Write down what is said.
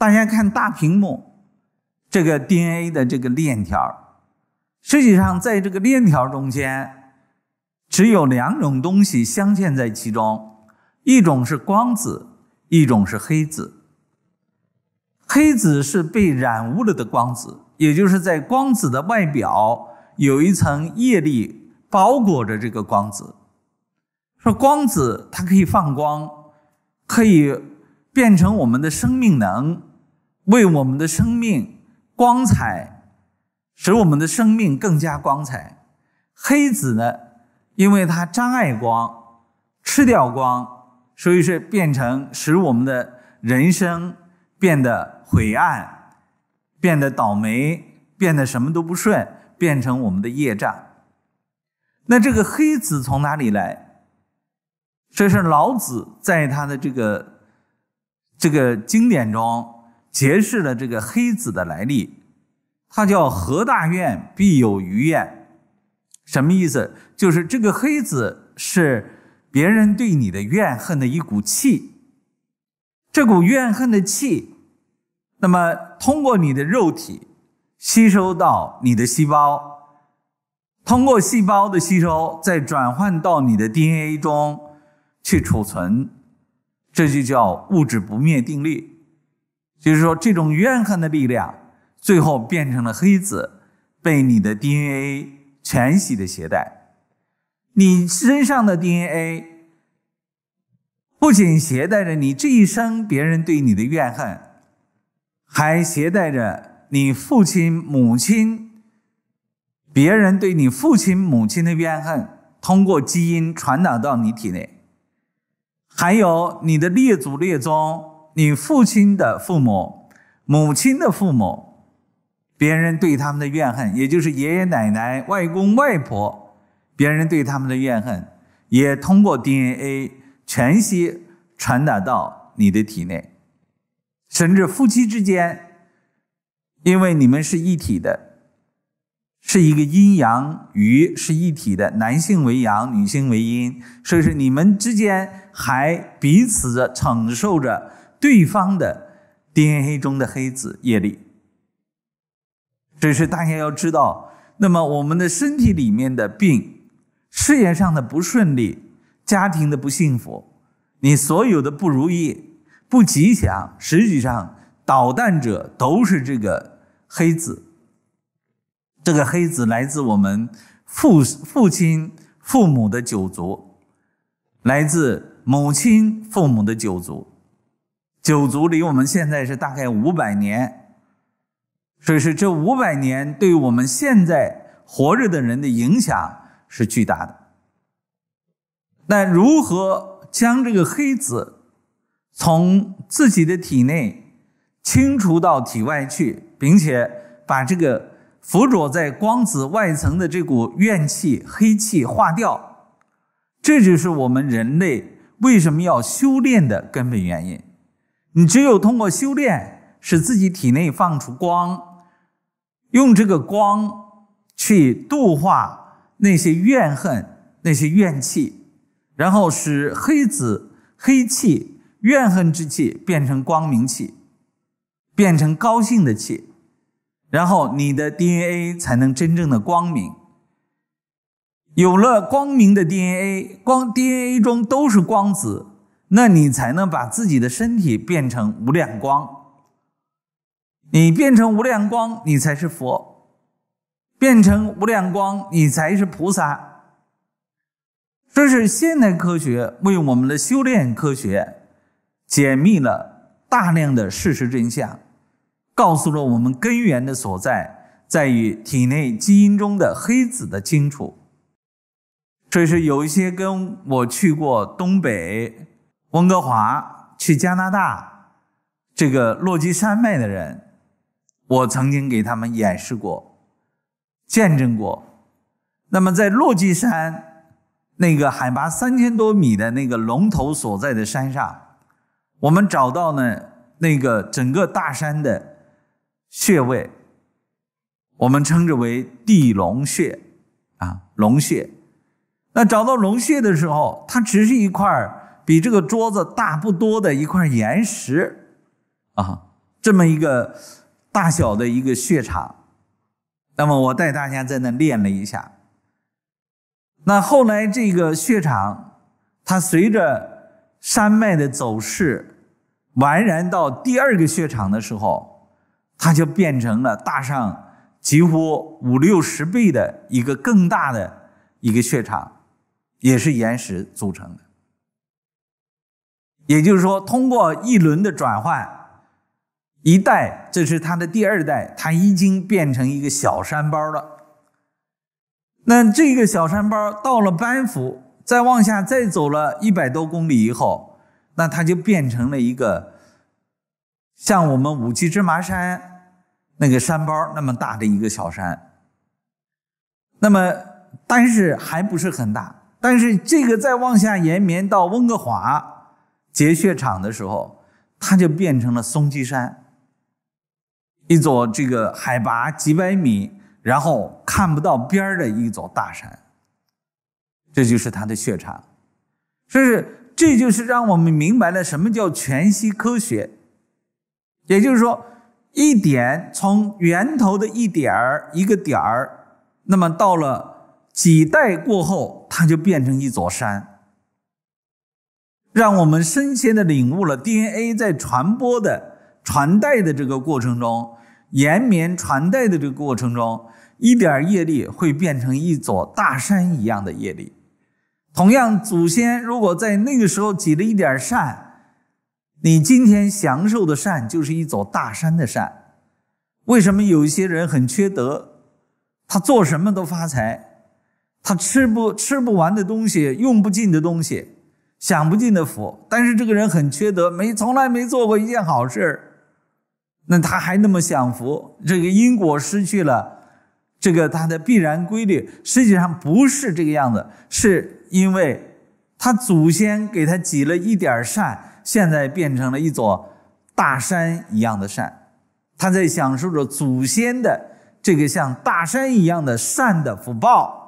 大家看大屏幕，这个 DNA 的这个链条，实际上在这个链条中间，只有两种东西镶嵌在其中，一种是光子，一种是黑子。黑子是被染污了的光子，也就是在光子的外表有一层液力包裹着这个光子。说光子它可以放光，可以变成我们的生命能。为我们的生命光彩，使我们的生命更加光彩。黑子呢？因为它障碍光，吃掉光，所以是变成使我们的人生变得晦暗，变得倒霉，变得什么都不顺，变成我们的业障。那这个黑子从哪里来？这是老子在他的这个这个经典中。揭示了这个黑子的来历，它叫“何大愿，必有余愿。什么意思？就是这个黑子是别人对你的怨恨的一股气，这股怨恨的气，那么通过你的肉体吸收到你的细胞，通过细胞的吸收，再转换到你的 DNA 中去储存，这就叫物质不灭定律。就是说，这种怨恨的力量，最后变成了黑子，被你的 DNA 全息的携带。你身上的 DNA 不仅携带着你这一生别人对你的怨恨，还携带着你父亲、母亲，别人对你父亲、母亲的怨恨，通过基因传导到你体内，还有你的列祖列宗。你父亲的父母、母亲的父母，别人对他们的怨恨，也就是爷爷奶奶、外公外婆，别人对他们的怨恨，也通过 DNA 全息传达到你的体内。甚至夫妻之间，因为你们是一体的，是一个阴阳鱼是一体的，男性为阳，女性为阴，所以说你们之间还彼此承受着。对方的 DNA 中的黑子业力，这是大家要知道。那么，我们的身体里面的病、事业上的不顺利、家庭的不幸福，你所有的不如意、不吉祥，实际上捣蛋者都是这个黑子。这个黑子来自我们父父亲、父母的九族，来自母亲、父母的九族。九族离我们现在是大概五百年，所以是这五百年对我们现在活着的人的影响是巨大的。那如何将这个黑子从自己的体内清除到体外去，并且把这个附着在光子外层的这股怨气、黑气化掉？这就是我们人类为什么要修炼的根本原因。你只有通过修炼，使自己体内放出光，用这个光去度化那些怨恨、那些怨气，然后使黑子、黑气、怨恨之气变成光明气，变成高兴的气，然后你的 DNA 才能真正的光明。有了光明的 DNA，光 DNA 中都是光子。那你才能把自己的身体变成无量光，你变成无量光，你才是佛；变成无量光，你才是菩萨。这是现代科学为我们的修炼科学解密了大量的事实真相，告诉了我们根源的所在，在于体内基因中的黑子的清楚。所以说，有一些跟我去过东北。温哥华去加拿大，这个落基山脉的人，我曾经给他们演示过，见证过。那么在落基山那个海拔三千多米的那个龙头所在的山上，我们找到呢那个整个大山的穴位，我们称之为地龙穴，啊龙穴。那找到龙穴的时候，它只是一块。比这个桌子大不多的一块岩石，啊，这么一个大小的一个穴场，那么我带大家在那练了一下。那后来这个血场，它随着山脉的走势，完然到第二个血场的时候，它就变成了大上几乎五六十倍的一个更大的一个血场，也是岩石组成的。也就是说，通过一轮的转换，一代，这是他的第二代，他已经变成一个小山包了。那这个小山包到了班夫，再往下再走了一百多公里以后，那它就变成了一个像我们五七芝麻山那个山包那么大的一个小山。那么，但是还不是很大，但是这个再往下延绵到温哥华。截穴场的时候，它就变成了松基山，一座这个海拔几百米，然后看不到边的一座大山。这就是它的血场，所以这就是让我们明白了什么叫全息科学。也就是说，一点从源头的一点儿一个点儿，那么到了几代过后，它就变成一座山。让我们深切的领悟了 DNA 在传播的传代的这个过程中，延绵传代的这个过程中，一点业力会变成一座大山一样的业力。同样，祖先如果在那个时候积了一点善，你今天享受的善就是一座大山的善。为什么有一些人很缺德，他做什么都发财，他吃不吃不完的东西，用不尽的东西？享不尽的福，但是这个人很缺德，没从来没做过一件好事那他还那么享福，这个因果失去了，这个他的必然规律，实际上不是这个样子，是因为他祖先给他积了一点善，现在变成了一座大山一样的善，他在享受着祖先的这个像大山一样的善的福报。